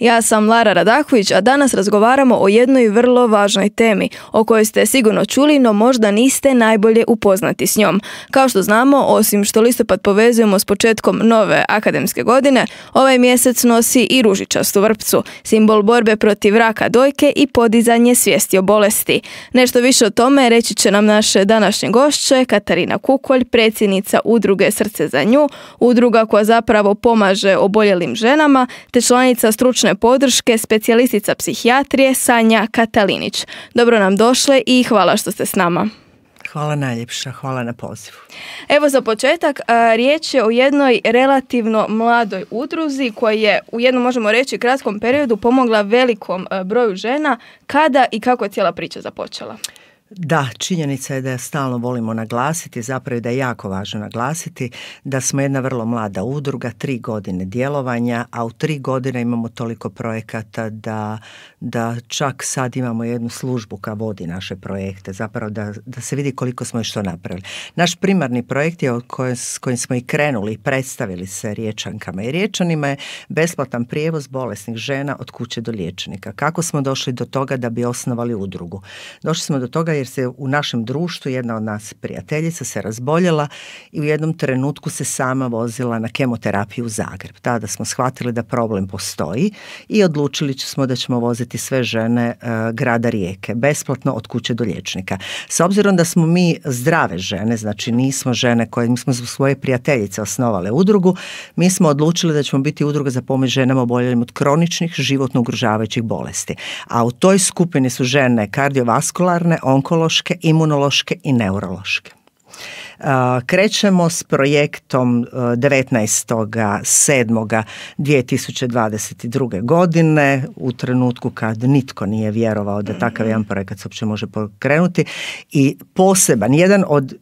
Ja sam Lara Radaković, a danas razgovaramo o jednoj vrlo važnoj temi, o kojoj ste sigurno čuli, no možda niste najbolje upoznati s njom. Kao što znamo, osim što listopad povezujemo s početkom nove akademske godine, ovaj mjesec nosi i ružičastu vrpcu, simbol borbe protiv raka dojke i podizanje svijesti o bolesti. Nešto više o tome reći će nam naše današnje gošće, Katarina Kukolj, predsjednica udruge Srce za nju, udruga koja zapravo pomaže oboljelim ženama, te članica stručne podrške specijalistica psihijatrije Sanja Katalinić. Dobro nam došle i hvala što ste s nama. Hvala najljepša, hvala na pozivu. Evo za početak, riječ je o jednoj relativno mladoj udruzi koja je u jednom, možemo reći, kratkom periodu pomogla velikom broju žena. Kada i kako je cijela priča započela? Da, činjenica je da stalno volimo naglasiti, zapravo da je jako važno naglasiti da smo jedna vrlo mlada udruga, tri godine djelovanja, a u tri godine imamo toliko projekata da, da čak sad imamo jednu službu ka vodi naše projekte, zapravo da, da se vidi koliko smo i što napravili. Naš primarni projekt je s kojim smo i krenuli i predstavili se riječankama i riječanima je besplatan prijevoz bolesnih žena od kuće do liječnika. Kako smo došli do toga da bi osnovali udrugu? Došli smo do toga jer se u našem društvu jedna od nas prijateljica se razboljela i u jednom trenutku se sama vozila na kemoterapiju u Zagreb. Tada smo shvatili da problem postoji i odlučili smo da ćemo voziti sve žene e, grada Rijeke, besplatno od kuće do liječnika. S obzirom da smo mi zdrave žene, znači nismo žene koje, mi smo svoje prijateljice osnovale udrugu, mi smo odlučili da ćemo biti udruga za pomoć ženama oboljelim od kroničnih životno ugrožavajućih bolesti. A u toj skupini su žene kardiovaskularne, onko onkološke, imunološke i neurološke. Krećemo s projektom 19.7.2022. E, godine u trenutku kad nitko nije vjerovao da takav mhm. jedan projekat se uopće može pokrenuti i poseban, jedan od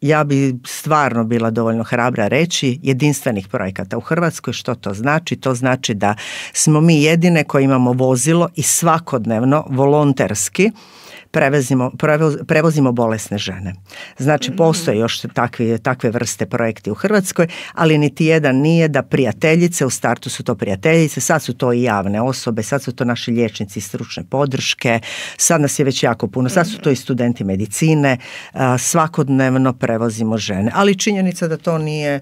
ja bi stvarno bila dovoljno hrabra reći jedinstvenih projekata u Hrvatskoj. Što to znači? To znači da smo mi jedine koji imamo vozilo i svakodnevno volonterski prevozimo, prevozimo bolesne žene. Znači mm. postoje još takve, takve vrste projekti u Hrvatskoj, ali niti jedan nije da prijateljice, u startu su to prijateljice, sad su to i javne osobe, sad su to naši liječnici stručne podrške, sad nas je već jako puno, sad su to i mm. studenti medicine, svakodnevno prevozimo žene. Ali činjenica da to nije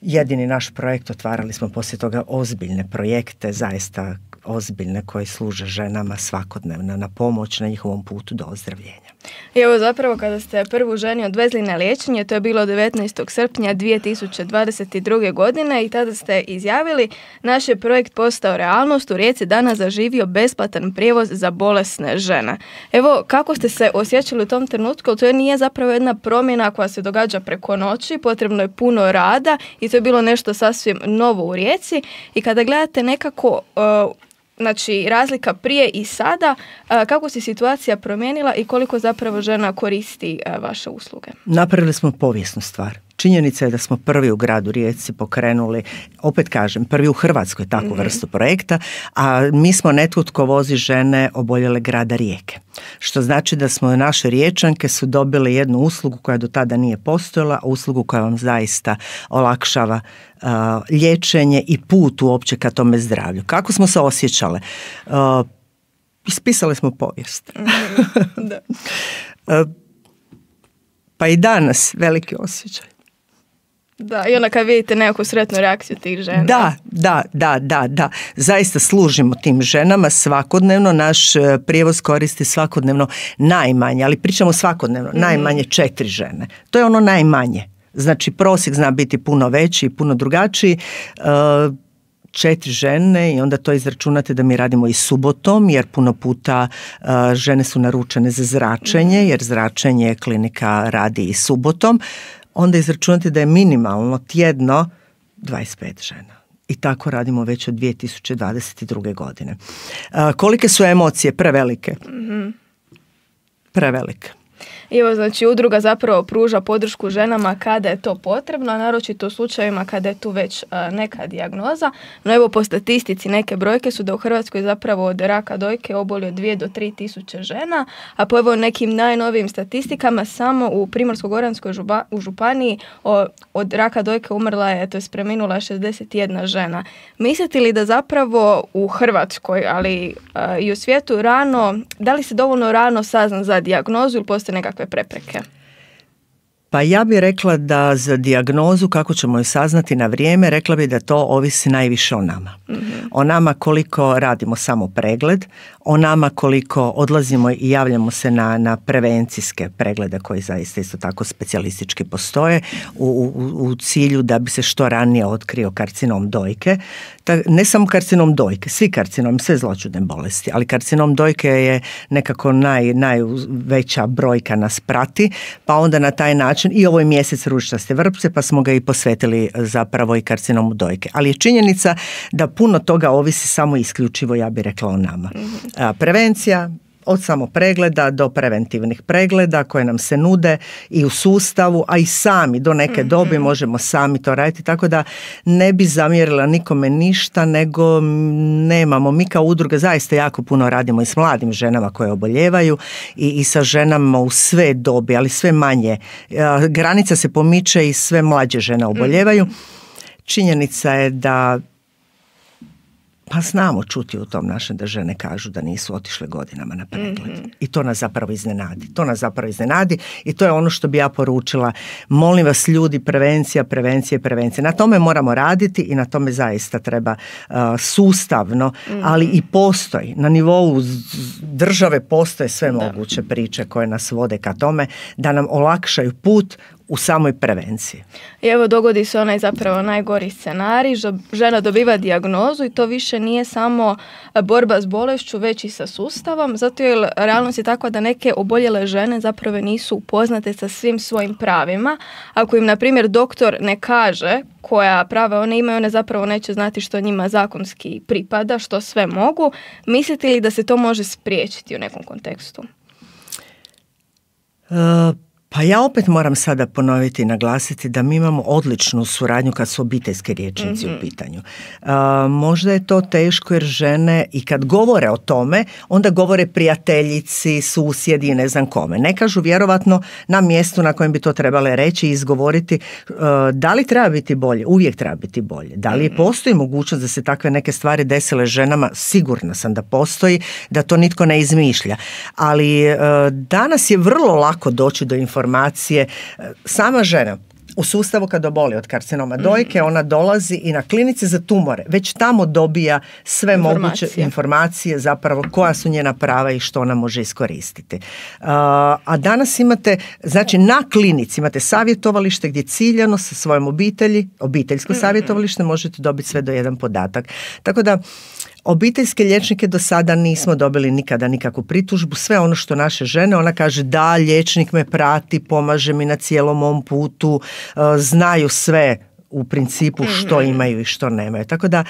jedini naš projekt, otvarali smo poslije toga ozbiljne projekte, zaista ozbiljne koje služe ženama svakodnevno na pomoć na njihovom putu do ozdravljenja. I evo zapravo kada ste prvu ženi odvezli na liječenje, to je bilo 19. srpnja 2022. godine i tada ste izjavili naš je projekt postao realnost, u Rijeci danas zaživio besplatan prijevoz za bolesne žene. Evo kako ste se osjećali u tom trenutku, to je nije zapravo jedna promjena koja se događa preko noći, potrebno je puno rada i to je bilo nešto sasvim novo u Rijeci i kada gledate nekako e, znači razlika prije i sada, e, kako se situacija promijenila i koliko zapravo žena koristi e, vaše usluge? Napravili smo povijesnu stvar. Činjenica je da smo prvi u gradu Rijeci pokrenuli, opet kažem, prvi u Hrvatskoj takvu mhm. vrstu projekta, a mi smo netko tko vozi žene oboljele grada Rijeke. Što znači da smo naše riječanke su dobile jednu uslugu koja do tada nije postojala, uslugu koja vam zaista olakšava uh, liječenje i put uopće ka tome zdravlju. Kako smo se osjećale? Uh, ispisali smo povijest. Mhm, da. pa i danas veliki osjećaj. Da, i onda kad vidite nekakvu sretnu reakciju tih žena. Da, da, da, da, da. Zaista služimo tim ženama svakodnevno, naš e, prijevoz koristi svakodnevno najmanje, ali pričamo svakodnevno, mhm. najmanje četiri žene. To je ono najmanje. Znači prosjek zna biti puno veći i puno drugačiji. E, četiri žene i onda to izračunate da mi radimo i subotom jer puno puta e, žene su naručene za zračenje mhm. jer zračenje klinika radi i subotom onda izračunate da je minimalno tjedno 25 žena. I tako radimo već od 2022. godine. Kolike su emocije? Prevelike. Mhm. Prevelike. I evo, znači, udruga zapravo pruža podršku ženama kada je to potrebno, a naročito u slučajevima kada je tu već e, neka dijagnoza. No evo, po statistici neke brojke su da u Hrvatskoj zapravo od raka dojke oboli od 2 do tri tisuće žena, a po evo nekim najnovijim statistikama samo u Primorsko-Goranskoj županiji od raka dojke umrla je, to je spreminula 61 žena. Mislite li da zapravo u Hrvatskoj, ali e, i u svijetu rano, da li se dovoljno rano sazna za dijagnozu ili postoje neka nekakve prepreke? Pa ja bi rekla da za dijagnozu, kako ćemo ju saznati na vrijeme, rekla bih da to ovisi najviše o nama. Mhm o nama koliko radimo samo pregled, o nama koliko odlazimo i javljamo se na, na prevencijske preglede koji zaista isto tako specijalistički postoje u, u, u cilju da bi se što ranije otkrio karcinom dojke. ne samo karcinom dojke, svi karcinom, sve zloćudne bolesti, ali karcinom dojke je nekako naj, najveća brojka nas prati, pa onda na taj način i ovo ovaj je mjesec ručnosti vrpce, pa smo ga i posvetili e, zapravo i karcinomu dojke. Ali je činjenica da puno toga toga ovisi samo isključivo, ja bih rekla, o nama. Mhm. Prevencija, od samo pregleda do preventivnih pregleda koje nam se nude i u sustavu, a i sami do neke mhm. dobi možemo sami to raditi, tako da ne bi zamjerila nikome ništa, nego nemamo. Mi kao udruge zaista jako puno radimo i s mladim ženama koje oboljevaju i, i sa ženama u sve dobi, ali sve manje. Granica se pomiče i sve mlađe žene oboljevaju. Mhm. Činjenica je da pa znamo čuti u tom našem da žene kažu da nisu otišle godinama na pregled. Mhm. I to nas zapravo iznenadi. To nas zapravo iznenadi i to je ono što bi ja poručila. Molim vas ljudi, prevencija, prevencija, prevencija. Na tome moramo raditi i na tome zaista treba uh, sustavno, mhm. ali i postoji. Na nivou države postoje sve moguće priče koje nas vode ka tome da nam olakšaju put u samoj prevenciji. I evo dogodi se onaj zapravo najgori scenarij, žena dobiva dijagnozu i to više nije samo e, borba s bolešću, već i sa sustavom, zato jer realnost je takva da neke oboljele žene zapravo nisu upoznate sa svim svojim pravima. Ako im, na primjer, doktor ne kaže koja prava one imaju, one zapravo neće znati što njima zakonski pripada, što sve mogu. Mislite li da se to može spriječiti u nekom kontekstu? E, pa ja opet moram sada ponoviti i naglasiti da mi imamo odličnu suradnju kad su obiteljski riječnici u mhm. pitanju. A, možda je to teško jer žene i kad govore o tome, onda govore prijateljici, susjedi i ne znam kome. Ne kažu vjerovatno na mjestu na kojem bi to trebale reći i izgovoriti e, da li treba biti bolje, uvijek treba biti bolje. Da li mm postoji mogućnost da se takve neke stvari desile ženama, sigurna sam da postoji, da to nitko ne izmišlja. Ali e, danas je vrlo lako doći do informacije informacije. E, sama žena u sustavu kad oboli od karcinoma mm. dojke, ona dolazi i na klinice za tumore. Već tamo dobija sve moguće informacije zapravo koja su njena prava i što ona može iskoristiti. E, a, danas imate, znači na klinici imate savjetovalište gdje ciljano sa svojom obitelji, obiteljsko mm, mm, savjetovalište možete dobiti sve do jedan podatak. Tako da Obiteljske liječnike do sada nismo dobili nikada nikakvu pritužbu. Sve ono što naše žene, ona kaže da, liječnik me prati, pomaže mi na cijelom mom putu, e, znaju sve u principu mhm. što imaju i što nemaju. Tako da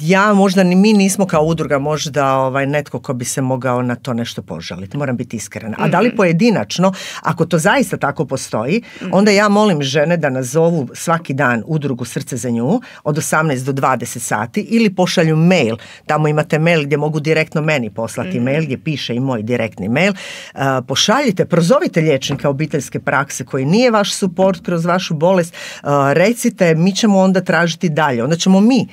ja možda ni mi nismo kao udruga možda ovaj netko ko bi se mogao na to nešto požaliti. Moram biti iskrena. A da li mhm. pojedinačno, ako to zaista tako postoji, mhm. onda ja molim žene da nazovu svaki dan udrugu Srce za nju od 18 do 20 sati ili pošalju mail. Tamo imate mail gdje mogu direktno meni poslati mail gdje piše i moj direktni mail. Uh, pošaljite, prozovite liječnika obiteljske prakse koji nije vaš suport kroz vašu bolest. Uh, recite mi ćemo onda tražiti dalje. Onda ćemo mi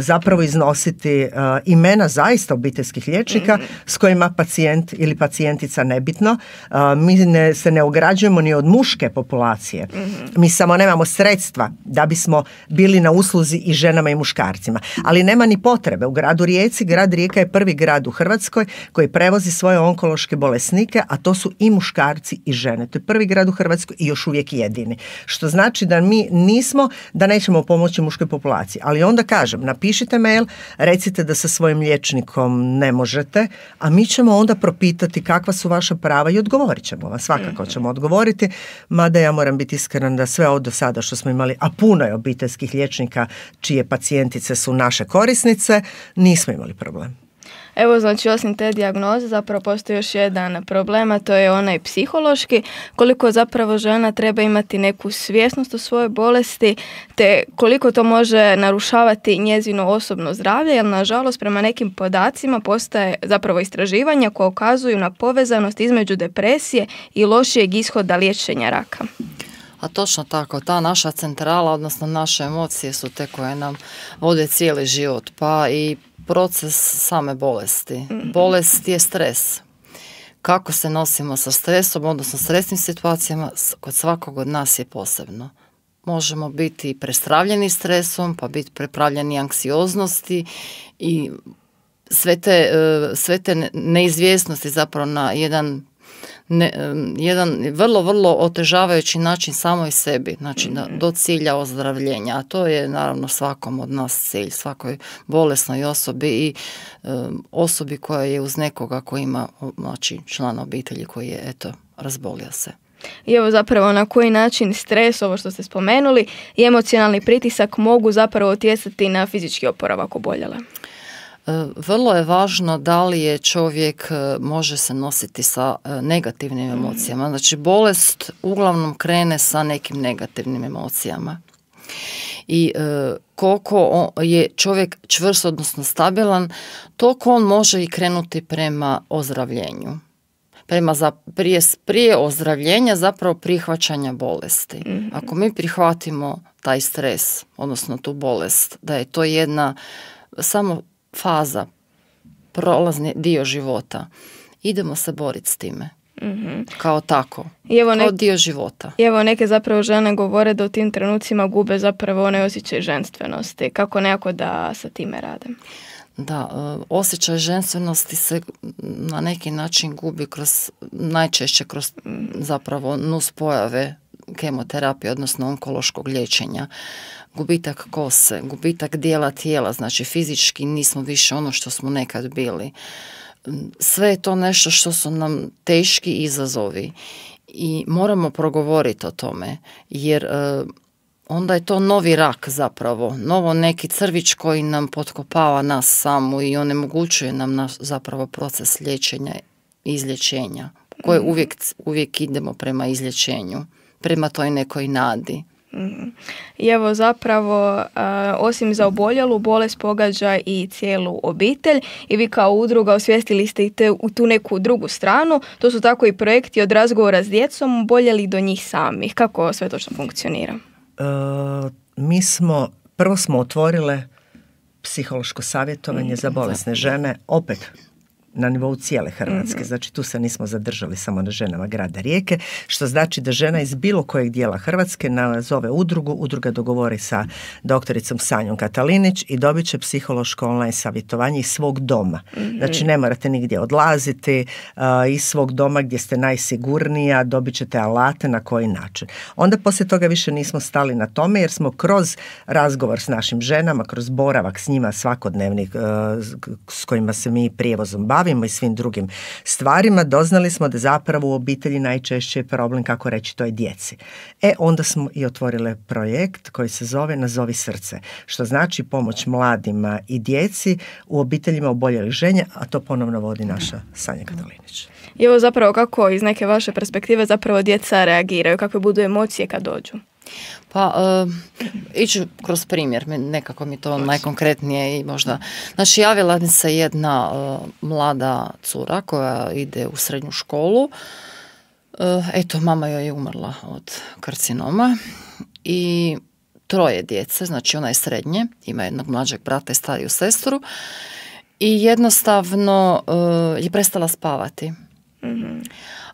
zapravo iznositi e, imena zaista obiteljskih liječnika mhm. s kojima pacijent ili pacijentica nebitno. E, mi ne, se ne ograđujemo ni od muške populacije. Mhm. Mi samo nemamo sredstva da bismo bili na usluzi i ženama i muškarcima. Ali nema ni potrebe. U gradu Rijeci, grad Rijeka je prvi grad u Hrvatskoj koji prevozi svoje onkološke bolesnike, a to su i muškarci i žene. To je prvi grad u Hrvatskoj i još uvijek jedini. Što znači da mi nismo, da nećemo pomoći muškoj populaciji. Ali onda kažem, na Pišite mail, recite da sa svojim liječnikom ne možete, a mi ćemo onda propitati kakva su vaša prava i odgovorit ćemo vam. Svakako ćemo odgovoriti, mada ja moram biti iskren da sve od do sada što smo imali, a puno je obiteljskih liječnika čije pacijentice su naše korisnice, nismo imali problem. Evo, znači, osim te dijagnoze zapravo postoji još jedan problem, a to je onaj psihološki, koliko zapravo žena treba imati neku svjesnost o svojoj bolesti, te koliko to može narušavati njezino osobno zdravlje, jer nažalost prema nekim podacima postaje zapravo istraživanja koja ukazuju na povezanost između depresije i lošijeg ishoda liječenja raka. A točno tako, ta naša centrala, odnosno naše emocije su te koje nam vode cijeli život, pa i proces same bolesti. Bolest je stres. Kako se nosimo sa stresom, odnosno stresnim situacijama, kod svakog od nas je posebno. Možemo biti prestravljeni stresom, pa biti prepravljeni anksioznosti i sve te, e, sve te neizvjesnosti zapravo na jedan ne, jedan vrlo, vrlo otežavajući način samo i sebi, znači mhm. do cilja ozdravljenja, a to je naravno svakom od nas cilj, svakoj bolesnoj osobi i osobi koja je uz nekoga koji ima znači, člana obitelji koji je eto, razbolio se. I evo zapravo na koji način stres, ovo što ste spomenuli, i emocionalni pritisak mogu zapravo utjecati na fizički oporavak oboljele. E, vrlo je važno da li je čovjek e, može se nositi sa e, negativnim mm. emocijama. Znači bolest uglavnom krene sa nekim negativnim emocijama. I koliko je čovjek čvrst, odnosno stabilan, toliko on može i krenuti prema ozdravljenju. Prema za, prije, prije ozdravljenja zapravo prihvaćanja bolesti. Mhm. Ako mi prihvatimo taj stres, odnosno tu bolest, da je to jedna samo faza, prolazni dio života. Idemo se boriti s time. Mhm. Kao tako. I evo nek- kao dio života. I evo neke zapravo žene govore da u tim trenucima gube zapravo one osjećaj ženstvenosti. Kako nekako da sa time rade? Da, e, osjećaj ženstvenosti se na neki način gubi kroz, najčešće kroz mhm. zapravo nus pojave kemoterapije, odnosno onkološkog liječenja, gubitak kose, gubitak dijela tijela, znači fizički nismo više ono što smo nekad bili. Sve je to nešto što su nam teški izazovi i moramo progovoriti o tome jer e, onda je to novi rak zapravo, novo neki crvić koji nam potkopava nas samu i onemogućuje nam zapravo proces liječenja i izlječenja koje mhm. uvijek, uvijek idemo prema izlječenju prema toj nekoj nadi. Mhm. I evo zapravo e, osim za oboljelu bolest pogađa i cijelu obitelj i vi kao udruga osvijestili ste i te, u tu neku drugu stranu. To su tako i projekti od razgovora s djecom boljeli do njih samih. Kako sve točno funkcionira? E, mi smo, prvo smo otvorile psihološko savjetovanje za bolesne žene opet na nivou cijele Hrvatske. Mm Znači tu se nismo zadržali samo na ženama grada Rijeke, što znači da žena iz bilo kojeg dijela Hrvatske nazove udrugu, udruga dogovori sa doktoricom Sanjom Katalinić i dobit će psihološko online savjetovanje iz svog doma. Mhm. Znači ne morate nigdje odlaziti, uh, iz svog doma gdje ste najsigurnija, dobit ćete alate na koji način. Onda poslije toga više nismo stali na tome jer smo kroz razgovor s našim ženama, kroz boravak s njima svakodnevnih eh, s kojima se mi prijevozom bavimo, bavimo i svim drugim stvarima, doznali smo da zapravo u obitelji najčešće je problem, kako reći, to je djeci. E, onda smo i otvorile projekt koji se zove Nazovi srce, što znači pomoć mladima i djeci u obiteljima oboljelih ženja, a to ponovno vodi naša Sanja Katalinić. I evo zapravo kako iz neke vaše perspektive zapravo djeca reagiraju, kakve budu emocije kad dođu? Pa, uh, eh, iću kroz primjer, nekako mi to najkonkretnije i možda. Znači, javila mi se jedna eh, mlada cura koja ide u srednju školu. Eh, eto, mama joj je umrla od karcinoma i troje djece, znači ona je srednje, ima jednog mlađeg brata i stariju sestru i jednostavno je prestala spavati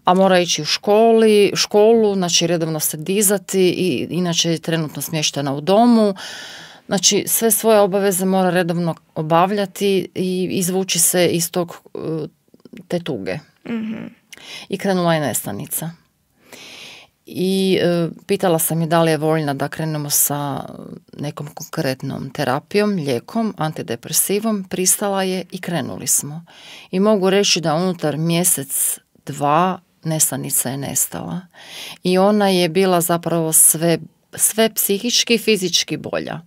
a mora ići u školi, školu, znači redovno se dizati i inače je trenutno smještena u domu. Znači sve svoje obaveze mora redovno obavljati i izvući se iz tog e, te tuge. Mhm. I krenula je nestanica. I e, pitala sam je da li je voljna da krenemo sa nekom konkretnom terapijom, lijekom, antidepresivom. Pristala je i krenuli smo. I mogu reći da unutar mjesec, dva Nesanica je nestala i ona je bila zapravo sve, sve psihički i fizički bolja.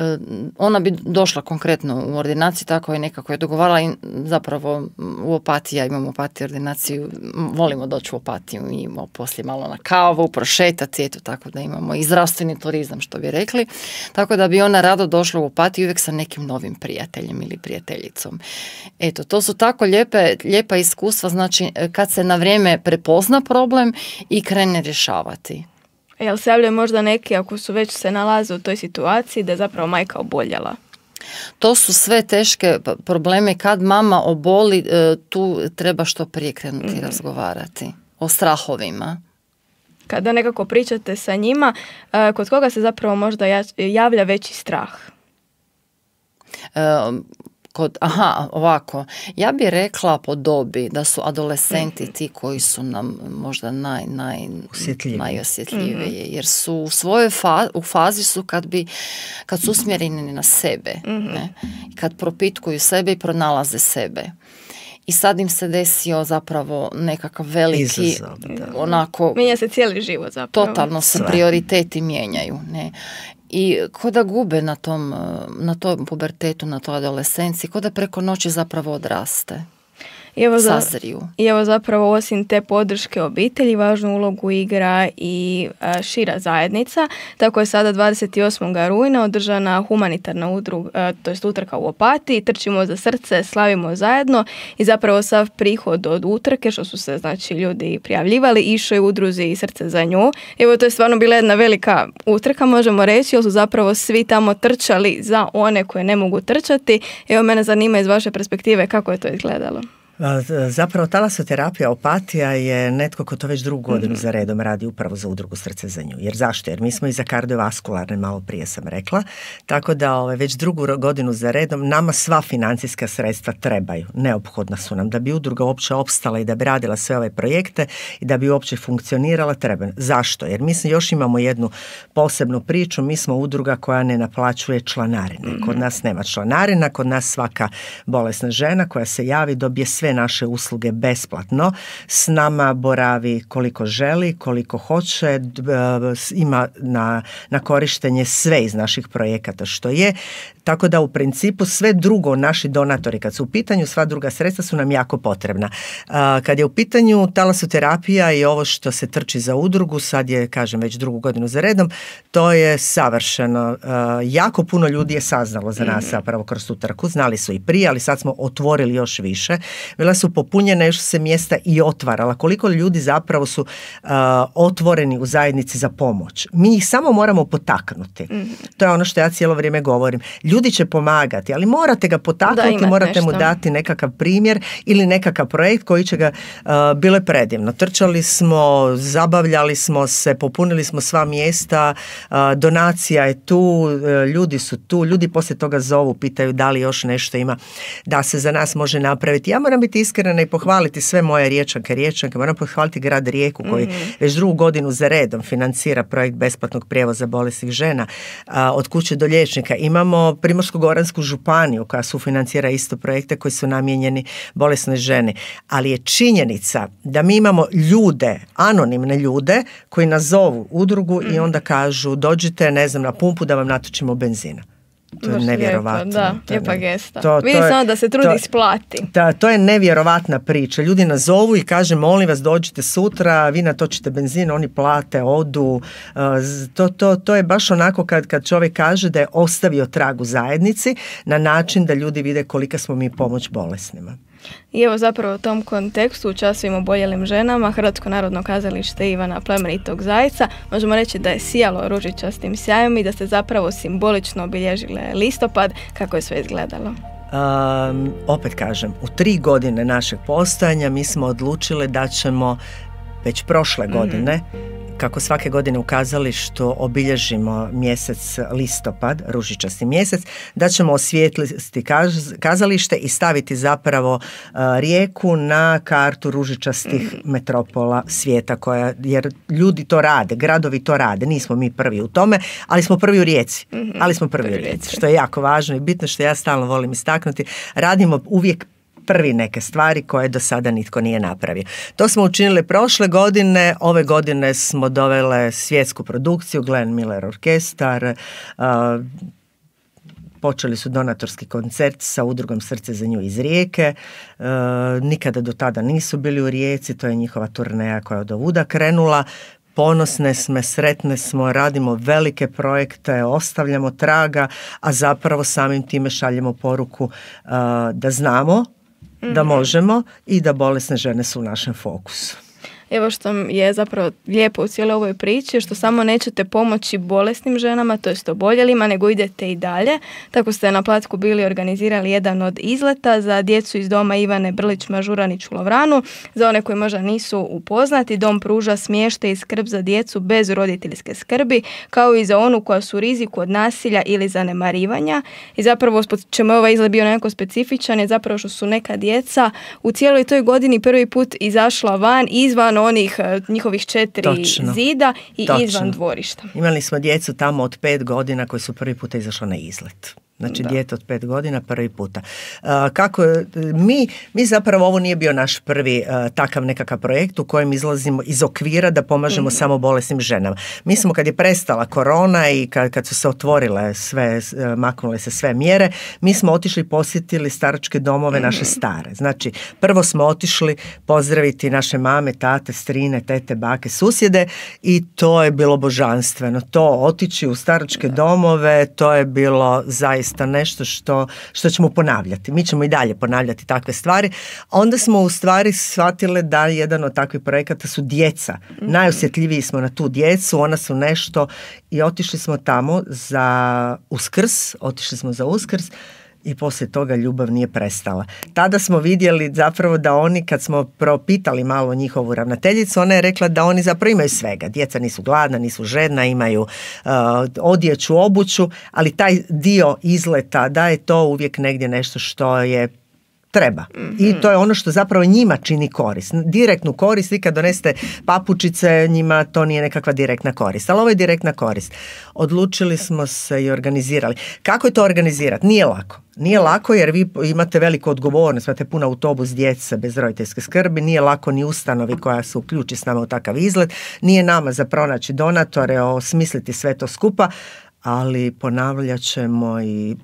E, ona bi došla konkretno u ordinaciju, tako je nekako je dogovarala i zapravo u opatija imamo opatiju ordinaciju, volimo doći u opatiju imamo poslije malo na kavu, prošetati, eto tako da imamo i zdravstveni turizam što bi rekli, tako da bi ona rado došla u opatiju uvijek sa nekim novim prijateljem ili prijateljicom. Eto, to su tako lijepe, lijepa iskustva, znači e, kad se na vrijeme prepozna problem i krene rješavati. Jel se javljaju možda neki ako su već se nalaze u toj situaciji da je zapravo majka oboljela? To su sve teške probleme. Kad mama oboli, e, tu treba što prije krenuti mhm. razgovarati o strahovima. Kada nekako pričate sa njima, e, kod koga se zapravo možda javlja veći strah? E, kod, aha, ovako, ja bi rekla po dobi da su adolescenti mhm. ti koji su nam možda naj, naj, najosjetljiviji, mhm. jer su u svojoj fazi, u fazi su kad, bi, kad su usmjereni na sebe, mhm. ne? kad propitkuju sebe i pronalaze sebe i sad im se desio zapravo nekakav veliki onako mijenja se cijeli život zapravo totalno se prioriteti mijenjaju ne i ko da gube na tom, na tom pubertetu, na toj adolescenciji, ko da preko noći zapravo odraste. I evo, I evo zapravo osim te podrške obitelji važnu ulogu igra i e, šira zajednica. Tako je sada 28. rujna održana humanitarna udruga, e, to jest utrka u Opati, trčimo za srce, slavimo zajedno i zapravo sav prihod od utrke što su se znači ljudi prijavljivali išao je udruzi i srce za nju. Evo to je stvarno bila jedna velika utrka možemo reći, jer su zapravo svi tamo trčali za one koje ne mogu trčati. Evo mene zanima iz vaše perspektive kako je to izgledalo. Zapravo talasoterapija opatija je netko ko to već drugu godinu mhm. za redom radi upravo za udrugu srce za nju. Jer zašto? Jer mi smo i za kardiovaskularne, malo prije sam rekla. Tako da ovaj, već drugu godinu za redom nama sva financijska sredstva trebaju. Neophodna su nam. Da bi udruga uopće opstala i da bi radila sve ove projekte i da bi uopće funkcionirala treba. Zašto? Jer mi još imamo jednu posebnu priču. Mi smo udruga koja ne naplaćuje članarine. Kod mhm. nas nema članarina, kod nas svaka bolesna žena koja se javi dobije sve naše usluge besplatno. S nama boravi koliko želi, koliko hoće, e, ima na, na korištenje sve iz naših projekata što je. Tako da u principu sve drugo naši donatori kad su u pitanju, sva druga sredstva su nam jako potrebna. E, kad je u pitanju talasoterapija i ovo što se trči za udrugu, sad je kažem već drugu godinu za redom, to je savršeno. E, jako puno ljudi je saznalo za nas mhm. zapravo kroz tu trku, znali su i prije, ali sad smo otvorili još više bila su popunjena, još se mjesta i otvarala. Koliko ljudi zapravo su otvoreni u zajednici za pomoć. Mi ih samo moramo potaknuti. Mhm. To je ono što ja cijelo vrijeme govorim. Ljudi će pomagati, ali morate ga potaknuti, morate mu dati nekakav primjer ili nekakav projekt koji će ga uh, bilo je predivno. Trčali smo, zabavljali smo se, popunili smo sva mjesta, donacija je tu, e, ljudi su tu, ljudi poslije toga zovu, pitaju da li još nešto ima da se za nas može napraviti. Ja moram biti biti iskrena i pohvaliti sve moje riječanke, riječanke, moram pohvaliti grad Rijeku koji mhm. već drugu godinu za redom financira projekt besplatnog prijevoza bolesnih žena od kuće do liječnika. Imamo Primorsko-goransku županiju koja sufinancira isto projekte koji su namijenjeni bolesnoj ženi. Ali je činjenica da mi imamo ljude, anonimne ljude koji nazovu udrugu mm i mhm. onda kažu dođite, ne znam, na pumpu da vam natočimo benzina. To je nevjerovatno. da, gesta. To, Vidi samo da se trudi to, isplati. to je nevjerovatna priča. Ljudi zovu i kaže molim vas dođite sutra, vi natočite benzin, oni plate, odu. Uh, to, to, to je baš onako kad, kad čovjek kaže da je ostavio trag u zajednici na način da ljudi vide kolika smo mi pomoć bolesnima. I evo zapravo u tom kontekstu u časovima oboljelim ženama Hrvatsko narodno kazalište Ivana Plemenitog Zajca možemo reći da je sijalo ružičastim sjajom i da ste zapravo simbolično obilježile listopad kako je sve izgledalo. opet kažem, u tri godine našeg postojanja mi smo odlučili da ćemo već prošle mhm. godine kako svake godine u kazalištu obilježimo mjesec listopad, ružičasti mjesec, da ćemo osvijetliti kazalište i staviti zapravo e, rijeku na kartu ružičastih metropola svijeta, koja, jer ljudi to rade, gradovi to rade, nismo mi prvi u tome, ali smo prvi u rijeci, mhm, ali smo prvi u rijeci, što je jako važno i bitno, što ja stalno volim istaknuti. Radimo uvijek prvi neke stvari koje do sada nitko nije napravio. To smo učinili prošle godine, ove godine smo dovele svjetsku produkciju, Glenn Miller Orkestar, uh, počeli su donatorski koncert sa udrugom Srce za nju iz Rijeke. Uh, nikada do tada nisu bili u Rijeci, to je njihova turneja koja je od ovuda krenula. Ponosne smo, sretne smo, radimo velike projekte, ostavljamo traga, a zapravo samim time šaljemo poruku uh, da znamo da možemo i da bolesne žene su u našem fokusu evo što je zapravo lijepo u cijeloj ovoj priči, što samo nećete pomoći bolesnim ženama, to jest oboljelima, nego idete i dalje. Tako ste na Platku bili organizirali jedan od izleta za djecu iz doma Ivane Brlić Mažuranić u Lovranu. Za one koji možda nisu upoznati, dom pruža smješte i skrb za djecu bez roditeljske skrbi, kao i za onu koja su u riziku od nasilja ili zanemarivanja. I zapravo, čemu je ovaj izlet bio nekako specifičan, je zapravo što su neka djeca u cijeloj toj godini prvi put izašla van, izvan onih e, njihovih četiri zida i izvan dvorišta. Imali smo djecu tamo od pet godina koji su prvi puta izašli na izlet. Znači dijete od pet godina prvi puta. E, kako mi, mi zapravo ovo nije bio naš prvi e, takav nekakav projekt u kojem izlazimo iz okvira da pomažemo mhm. samo bolesnim ženama. Mi smo kad je prestala korona i kad, kad su se otvorile sve, e, maknule se sve mjere, mi smo otišli posjetili staračke domove mhm. naše stare. Znači prvo smo otišli pozdraviti naše mame, tate, strine, tete, bake, susjede i to je bilo božanstveno. To otići u staračke domove, to je bilo zaista zaista nešto što, što ćemo ponavljati. Mi ćemo i dalje ponavljati takve stvari. Onda smo u stvari shvatile da jedan od takvih projekata su djeca. Mhm. Najosjetljiviji smo na tu djecu, ona su nešto i otišli smo tamo za uskrs, otišli smo za uskrs i poslije toga ljubav nije prestala. Tada smo vidjeli zapravo da oni, kad smo propitali malo njihovu ravnateljicu, ona je rekla da oni zapravo imaju svega. Djeca nisu gladna, nisu žedna, imaju e, odjeću, obuću, ali taj dio izleta da je to uvijek negdje nešto što je treba. I mhm. to je ono što zapravo njima čini korist. Direktnu korist, vi kad donesete papučice, njima to nije nekakva direktna korist. Ali ovo je direktna korist. Odlučili smo se i organizirali. Kako je to organizirati? Nije lako. Nije lako jer vi imate veliku odgovornost, imate pun autobus djece bez roditeljske skrbi, nije lako ni ustanovi koja se uključi s nama u takav izlet, nije nama za pronaći donatore, osmisliti sve to skupa, ali ponavljat ćemo i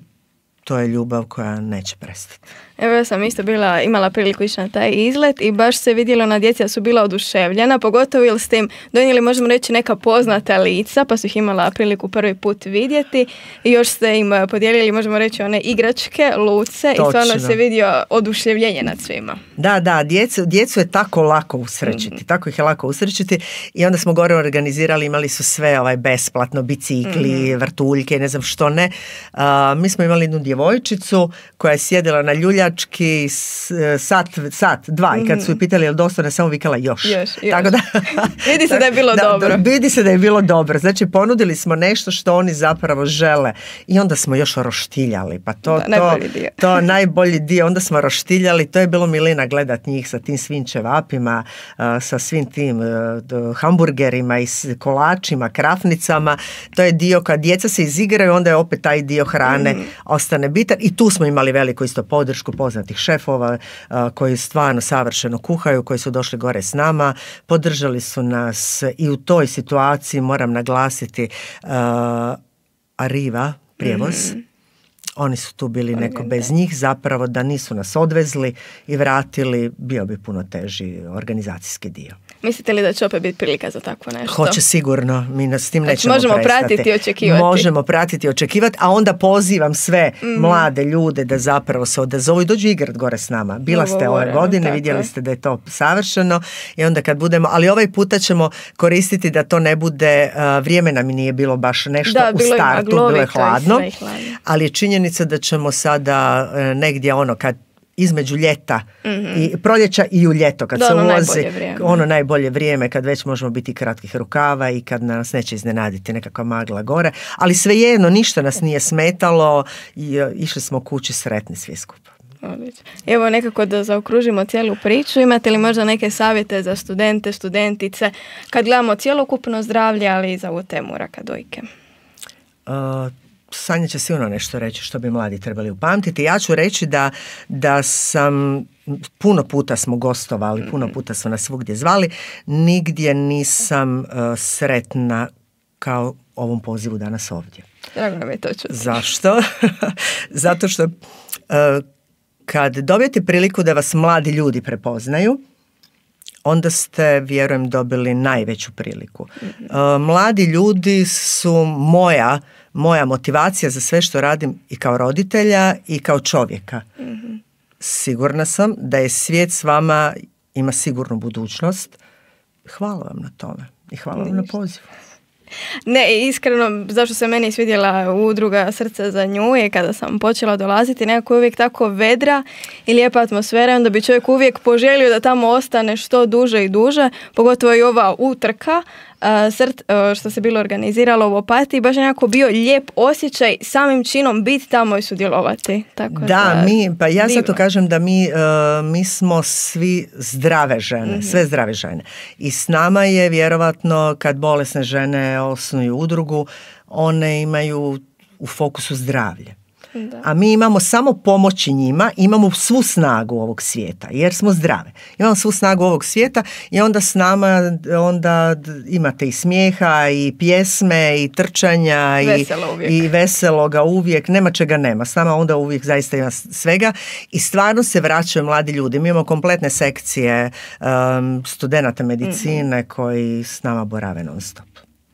to je ljubav koja neće prestati. Evo ja sam isto bila, imala priliku ići na taj izlet i baš se vidjelo na djeci da su bila oduševljena, pogotovo jer ste im donijeli, možemo reći, neka poznata lica, pa su ih imala priliku prvi put vidjeti i još ste im eh, podijelili, možemo reći, one igračke, luce i stvarno se vidio oduševljenje nad svima. Da, da, djecu, djecu je tako lako usrećiti, mhm. tako ih je lako usrećiti i onda smo gore organizirali, imali su sve ovaj besplatno, bicikli, mm vrtuljke, ne znam što ne. mi smo imali jednu djevojčicu koja je sjedila na ljulja navijački sat, sat dva i kad su ju mhm. pitali je li ona samo vikala još. Još, Tako da, vidi se da je bilo dobro. Da, vidi se da je bilo dobro. Znači ponudili smo nešto što oni zapravo žele i onda smo još roštiljali. Pa to, da, to, najbolji dio. to najbolji dio. Onda smo roštiljali. To je bilo milina gledat njih sa tim svim čevapima, sa svim tim e, hamburgerima i kolačima, krafnicama. To je dio kad djeca se izigraju, onda je opet taj dio hrane mhm. ostane bitan i tu smo imali veliku isto podršku poznatih šefova eh, koji stvarno savršeno kuhaju, koji su došli gore s nama, podržali su nas i u toj situaciji moram naglasiti eh, Arriva prijevoz. Mhm oni su tu bili neko bez njih, zapravo da nisu nas odvezli i vratili, bio bi puno teži organizacijski dio. Mislite li da će opet biti prilika za takvo nešto? Hoće sigurno, mi nas s tim znači, nećemo možemo pratiti i očekivati. Možemo pratiti i očekivati, a onda pozivam sve mm. mlade ljude da zapravo se odazovu i dođu igrat gore s nama. Bila ste ove godine, vidjeli ste da je to savršeno i onda kad budemo, ali ovaj puta ćemo koristiti da to ne bude, uh, vrijeme nam nije bilo baš nešto da, u startu, bilo je hladno, hladno, ali je činjenica činjenica da ćemo sada e, negdje ono kad između ljeta mhm. i proljeća i u ljeto kad Do, ono, ono najbolje vrijeme kad već možemo biti kratkih rukava i kad nas neće iznenaditi nekakva magla gore ali svejedno ništa nas nije smetalo i e, išli smo kući sretni svi skupa Evo nekako da zaokružimo cijelu priču. Imate li možda neke savjete za studente, studentice, kad gledamo cjelokupno zdravlje, ali i za ovu temu raka dojke? E, Sanja će sigurno nešto reći što bi mladi trebali upamtiti. Ja ću reći da, da sam puno puta smo gostovali, puno mhm. puta su nas svugdje zvali, nigdje nisam e, sretna kao ovom pozivu danas ovdje. Drago nam Zašto? Zato što e, kad dobijete priliku da vas mladi ljudi prepoznaju, onda ste, vjerujem, dobili najveću priliku. Mhm. E, mladi ljudi su moja moja motivacija za sve što radim i kao roditelja i kao čovjeka. Sigurna sam da je svijet s vama ima sigurnu budućnost. Hvala vam na tome i hvala vam na pozivu. Ne, iskreno, zašto se meni svidjela udruga Srce za nju je kada sam počela dolaziti nekako je uvijek tako vedra i lijepa atmosfera onda bi čovjek uvijek poželio da tamo ostane što duže i duže, pogotovo i ova utrka srt, e, što se bilo organiziralo u Opatiji, baš nekako bio lijep osjećaj samim činom biti tamo i sudjelovati. Tako da, da mi, pa ja sad to kažem da mi, e, mi smo svi zdrave žene, mhm. sve zdrave žene. I s nama je vjerovatno kad bolesne žene osnuju udrugu, one imaju u fokusu zdravlje. A mi imamo samo pomoći njima, imamo svu snagu ovog svijeta, jer smo zdrave. Imamo svu snagu ovog svijeta i onda s nama onda imate i smijeha i pjesme i trčanja i, i veseloga uvijek, nema čega nema. S nama onda uvijek zaista ima svega i stvarno se vraćaju mladi ljudi. Mi imamo kompletne sekcije um, medicine mhm. koji s nama borave non stop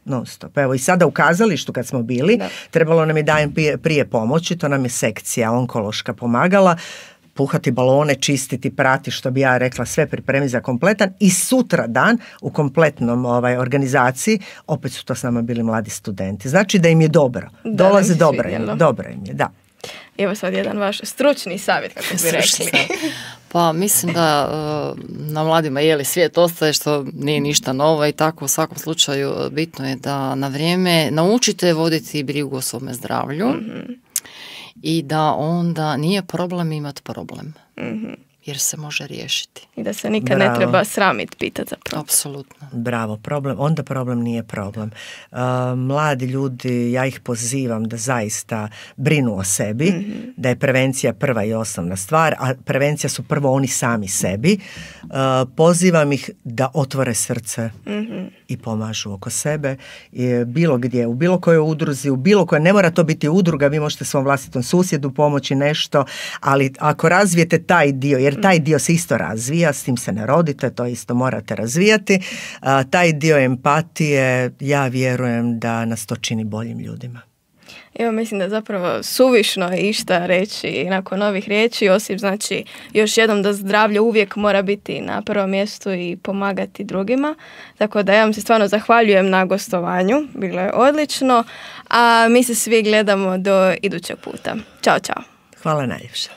non stop. Evo i sada u kazalištu kad smo bili, trebalo nam je dan prije pomoći, to nam je sekcija onkološka pomagala, puhati balone, čistiti, prati, što bi ja rekla, sve pripremi za kompletan i sutra dan u kompletnom ovaj, organizaciji opet su to s nama bili mladi studenti. Znači da im je dobro, dolaze dobro, dobro im je, da. Evo sad jedan vaš stručni savjet, kako bi rekli. pa mislim da e, na mladima je li svijet ostaje što nije ništa novo i tako u svakom slučaju e, bitno je da na vrijeme naučite voditi brigu o svome zdravlju mhm. i da onda nije problem imati problem. Mhm jer se može riješiti. I da se nikad ne treba sramiti pitati za Apsolutno. Bravo, problem, onda problem nije problem. Uh, mladi ljudi, ja ih pozivam da zaista brinu o sebi, mhm. da je prevencija prva i osnovna stvar, a prevencija su prvo oni sami sebi. Uh, pozivam ih da otvore srce mhm. i pomažu oko sebe. bilo gdje, u bilo kojoj udruzi, u bilo koje, ne mora to biti udruga, vi možete svom vlastitom susjedu pomoći nešto, ali ako razvijete taj dio, jer taj dio se isto razvija, s tim se ne rodite, to isto morate razvijati. taj dio empatije, ja vjerujem da nas to čini boljim ljudima. Evo mislim da zapravo suvišno je išta reći nakon ovih riječi, osim znači još jednom da zdravlje uvijek mora biti na prvom mjestu i pomagati drugima. Tako da ja vam se stvarno zahvaljujem na gostovanju, bilo je odlično, a mi se svi gledamo do idućeg puta. Ćao, čao. Hvala najljepša.